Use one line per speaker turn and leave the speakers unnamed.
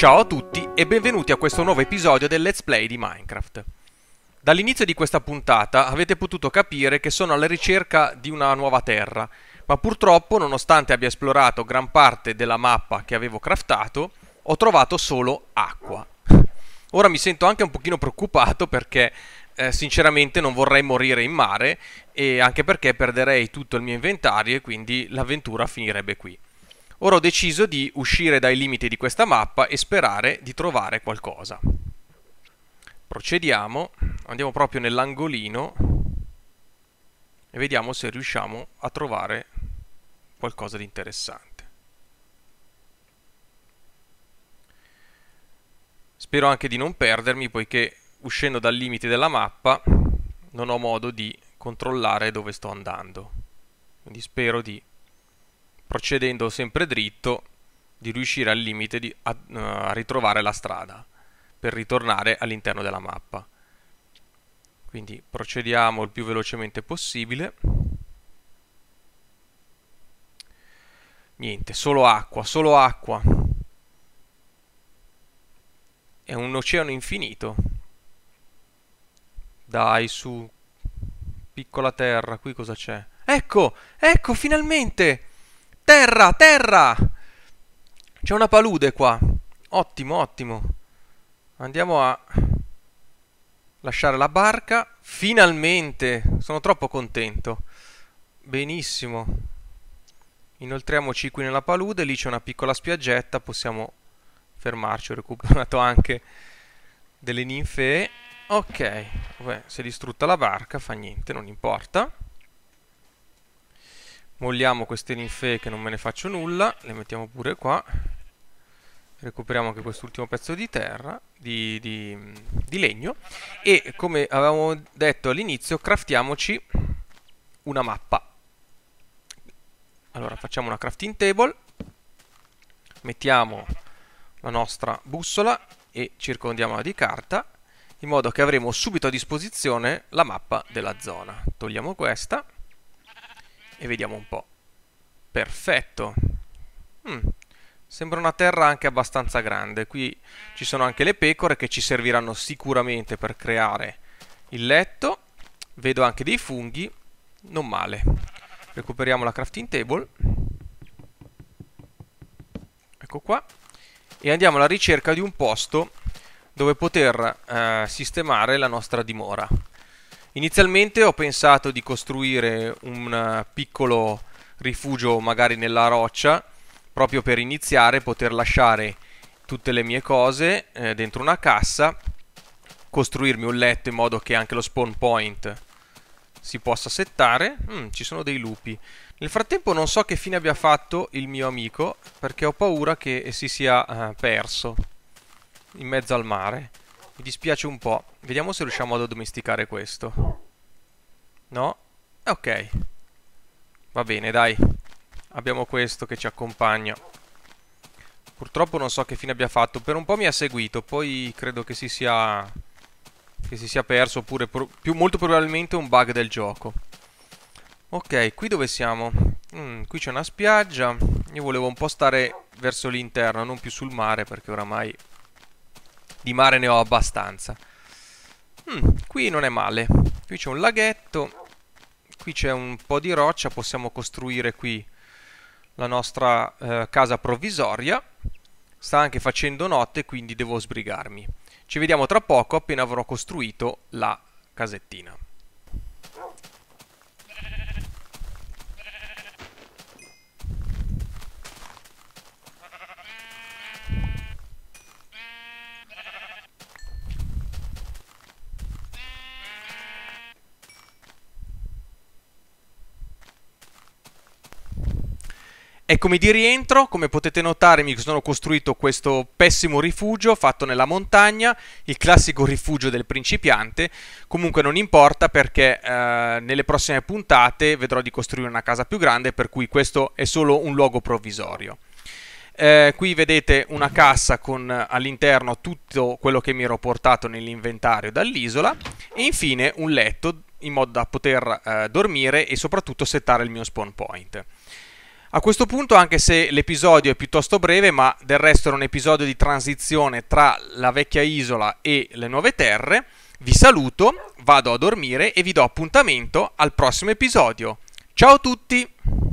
Ciao a tutti e benvenuti a questo nuovo episodio del Let's Play di Minecraft. Dall'inizio di questa puntata avete potuto capire che sono alla ricerca di una nuova terra, ma purtroppo nonostante abbia esplorato gran parte della mappa che avevo craftato, ho trovato solo acqua. Ora mi sento anche un pochino preoccupato perché eh, sinceramente non vorrei morire in mare e anche perché perderei tutto il mio inventario e quindi l'avventura finirebbe qui. Ora ho deciso di uscire dai limiti di questa mappa e sperare di trovare qualcosa. Procediamo, andiamo proprio nell'angolino e vediamo se riusciamo a trovare qualcosa di interessante. Spero anche di non perdermi poiché uscendo dal limite della mappa non ho modo di controllare dove sto andando. Quindi spero di procedendo sempre dritto, di riuscire al limite di, a, eh, a ritrovare la strada per ritornare all'interno della mappa. Quindi procediamo il più velocemente possibile. Niente, solo acqua, solo acqua. È un oceano infinito. Dai, su. Piccola terra, qui cosa c'è? Ecco, ecco, finalmente! Terra, terra! C'è una palude qua. Ottimo, ottimo. Andiamo a lasciare la barca. Finalmente! Sono troppo contento. Benissimo. Inoltriamoci qui nella palude. Lì c'è una piccola spiaggetta. Possiamo fermarci. Ho recuperato anche delle ninfee. Ok. Vabbè, si è distrutta la barca. Fa niente, non importa molliamo queste ninfe che non me ne faccio nulla le mettiamo pure qua recuperiamo anche quest'ultimo pezzo di terra di, di, di, legno e come avevamo detto all'inizio craftiamoci una mappa allora facciamo una crafting table mettiamo la nostra bussola e circondiamola di carta in modo che avremo subito a disposizione la mappa della zona togliamo questa e vediamo un po'. Perfetto. Mm. Sembra una terra anche abbastanza grande. Qui ci sono anche le pecore che ci serviranno sicuramente per creare il letto. Vedo anche dei funghi. Non male. Recuperiamo la crafting table. Ecco qua. E andiamo alla ricerca di un posto dove poter eh, sistemare la nostra dimora. Inizialmente ho pensato di costruire un piccolo rifugio magari nella roccia, proprio per iniziare, poter lasciare tutte le mie cose eh, dentro una cassa, costruirmi un letto in modo che anche lo spawn point si possa settare. Mm, ci sono dei lupi. Nel frattempo non so che fine abbia fatto il mio amico, perché ho paura che si sia eh, perso in mezzo al mare. Mi dispiace un po'. Vediamo se riusciamo ad addomesticare questo. No? Ok. Va bene, dai. Abbiamo questo che ci accompagna. Purtroppo non so che fine abbia fatto. Per un po' mi ha seguito, poi credo che si sia... Che si sia perso, oppure pro... più, molto probabilmente un bug del gioco. Ok, qui dove siamo? Mm, qui c'è una spiaggia. Io volevo un po' stare verso l'interno, non più sul mare, perché oramai di mare ne ho abbastanza. Mm, qui non è male. Qui c'è un laghetto. Qui c'è un po' di roccia. Possiamo costruire qui la nostra eh, casa provvisoria. Sta anche facendo notte, quindi devo sbrigarmi. Ci vediamo tra poco appena avrò costruito la casettina. Eccomi di rientro, come potete notare mi sono costruito questo pessimo rifugio fatto nella montagna, il classico rifugio del principiante, comunque non importa perché eh, nelle prossime puntate vedrò di costruire una casa più grande per cui questo è solo un luogo provvisorio. Eh, qui vedete una cassa con all'interno tutto quello che mi ero portato nell'inventario dall'isola e infine un letto in modo da poter eh, dormire e soprattutto settare il mio spawn point. A questo punto, anche se l'episodio è piuttosto breve, ma del resto era un episodio di transizione tra la vecchia isola e le nuove terre, vi saluto, vado a dormire e vi do appuntamento al prossimo episodio. Ciao a tutti!